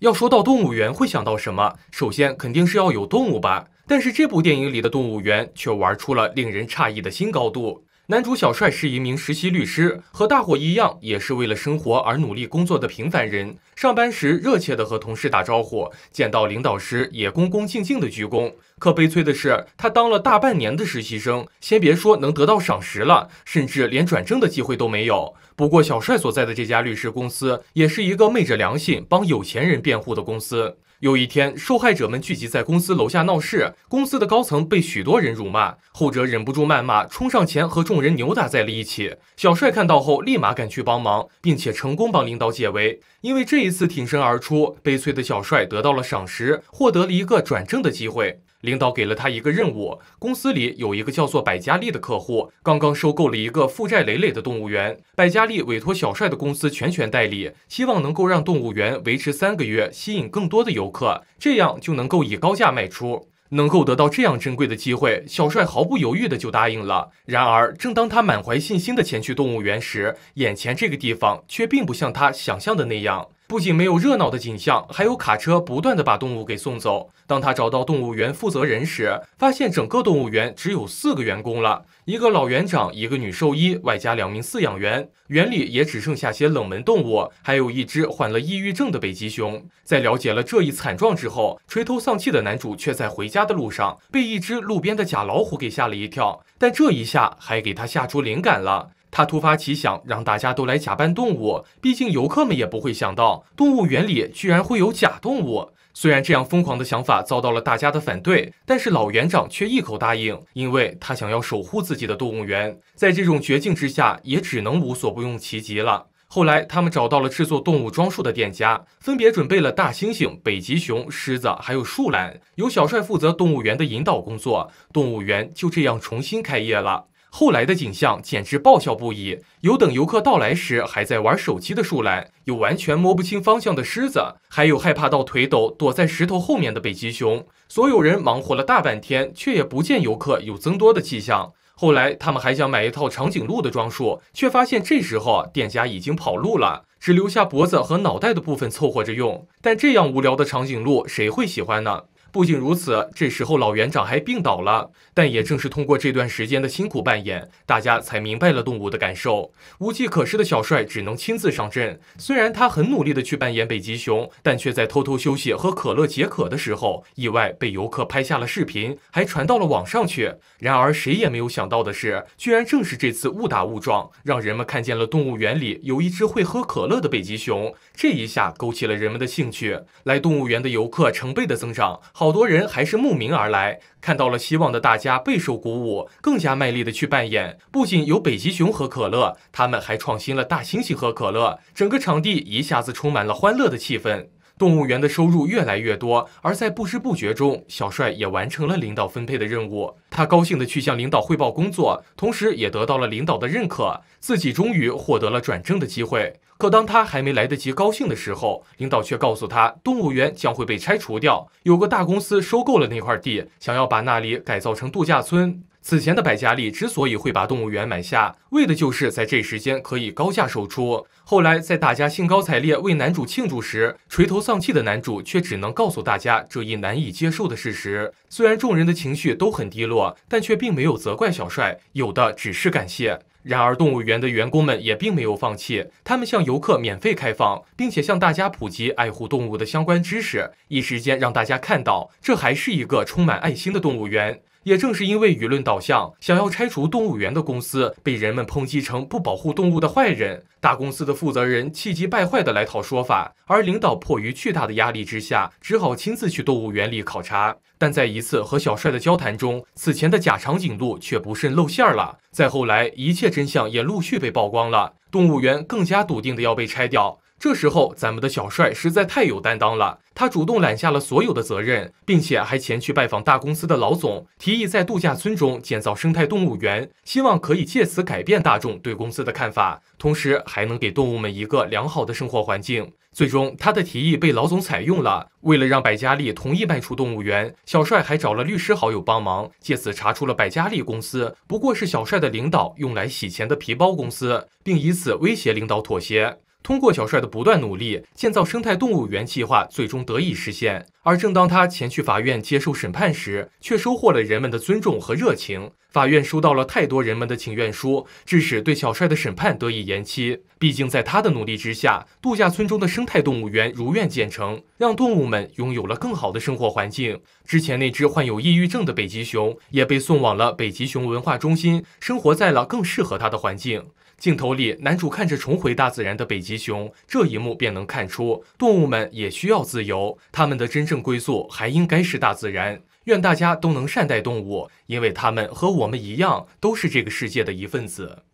要说到动物园，会想到什么？首先肯定是要有动物吧。但是这部电影里的动物园却玩出了令人诧异的新高度。男主小帅是一名实习律师，和大伙一样，也是为了生活而努力工作的平凡人。上班时热切的和同事打招呼，见到领导时也恭恭敬敬的鞠躬。可悲催的是，他当了大半年的实习生，先别说能得到赏识了，甚至连转正的机会都没有。不过，小帅所在的这家律师公司，也是一个昧着良心帮有钱人辩护的公司。有一天，受害者们聚集在公司楼下闹事，公司的高层被许多人辱骂，后者忍不住谩骂，冲上前和众人扭打在了一起。小帅看到后，立马赶去帮忙，并且成功帮领导解围。因为这一次挺身而出，悲催的小帅得到了赏识，获得了一个转正的机会。领导给了他一个任务，公司里有一个叫做百佳丽的客户，刚刚收购了一个负债累累的动物园。百佳丽委托小帅的公司全权代理，希望能够让动物园维持三个月，吸引更多的游客，这样就能够以高价卖出。能够得到这样珍贵的机会，小帅毫不犹豫的就答应了。然而，正当他满怀信心的前去动物园时，眼前这个地方却并不像他想象的那样。不仅没有热闹的景象，还有卡车不断的把动物给送走。当他找到动物园负责人时，发现整个动物园只有四个员工了：一个老园长，一个女兽医，外加两名饲养员。园里也只剩下些冷门动物，还有一只患了抑郁症的北极熊。在了解了这一惨状之后，垂头丧气的男主却在回家的路上被一只路边的假老虎给吓了一跳，但这一下还给他吓出灵感了。他突发奇想，让大家都来假扮动物。毕竟游客们也不会想到，动物园里居然会有假动物。虽然这样疯狂的想法遭到了大家的反对，但是老园长却一口答应，因为他想要守护自己的动物园。在这种绝境之下，也只能无所不用其极了。后来，他们找到了制作动物装束的店家，分别准备了大猩猩、北极熊、狮子，还有树懒。由小帅负责动物园的引导工作。动物园就这样重新开业了。后来的景象简直爆笑不已，有等游客到来时还在玩手机的树懒，有完全摸不清方向的狮子，还有害怕到腿抖躲在石头后面的北极熊。所有人忙活了大半天，却也不见游客有增多的迹象。后来他们还想买一套长颈鹿的装束，却发现这时候店家已经跑路了，只留下脖子和脑袋的部分凑合着用。但这样无聊的长颈鹿，谁会喜欢呢？不仅如此，这时候老园长还病倒了。但也正是通过这段时间的辛苦扮演，大家才明白了动物的感受。无计可施的小帅只能亲自上阵。虽然他很努力的去扮演北极熊，但却在偷偷休息和可乐解渴的时候，意外被游客拍下了视频，还传到了网上去。然而谁也没有想到的是，居然正是这次误打误撞，让人们看见了动物园里有一只会喝可乐的北极熊。这一下勾起了人们的兴趣，来动物园的游客成倍的增长。好多人还是慕名而来，看到了希望的大家备受鼓舞，更加卖力的去扮演。不仅有北极熊喝可乐，他们还创新了大猩猩喝可乐，整个场地一下子充满了欢乐的气氛。动物园的收入越来越多，而在不知不觉中，小帅也完成了领导分配的任务。他高兴的去向领导汇报工作，同时也得到了领导的认可，自己终于获得了转正的机会。可当他还没来得及高兴的时候，领导却告诉他，动物园将会被拆除掉，有个大公司收购了那块地，想要把那里改造成度假村。此前的百佳丽之所以会把动物园买下，为的就是在这时间可以高价售出。后来在大家兴高采烈为男主庆祝时，垂头丧气的男主却只能告诉大家这一难以接受的事实。虽然众人的情绪都很低落，但却并没有责怪小帅，有的只是感谢。然而，动物园的员工们也并没有放弃，他们向游客免费开放，并且向大家普及爱护动物的相关知识，一时间让大家看到这还是一个充满爱心的动物园。也正是因为舆论导向，想要拆除动物园的公司被人们抨击成不保护动物的坏人，大公司的负责人气急败坏的来讨说法，而领导迫于巨大的压力之下，只好亲自去动物园里考察。但在一次和小帅的交谈中，此前的假长颈鹿却不慎露馅了。再后来，一切。真相也陆续被曝光了，动物园更加笃定的要被拆掉。这时候，咱们的小帅实在太有担当了，他主动揽下了所有的责任，并且还前去拜访大公司的老总，提议在度假村中建造生态动物园，希望可以借此改变大众对公司的看法，同时还能给动物们一个良好的生活环境。最终，他的提议被老总采用了。为了让百佳丽同意卖出动物园，小帅还找了律师好友帮忙，借此查出了百佳丽公司不过是小帅的领导用来洗钱的皮包公司，并以此威胁领导妥协。通过小帅的不断努力，建造生态动物园计划最终得以实现。而正当他前去法院接受审判时，却收获了人们的尊重和热情。法院收到了太多人们的请愿书，致使对小帅的审判得以延期。毕竟，在他的努力之下，度假村中的生态动物园如愿建成，让动物们拥有了更好的生活环境。之前那只患有抑郁症的北极熊也被送往了北极熊文化中心，生活在了更适合它的环境。镜头里，男主看着重回大自然的北极熊，这一幕便能看出，动物们也需要自由，他们的真正归宿还应该是大自然。愿大家都能善待动物，因为它们和我们一样，都是这个世界的一份子。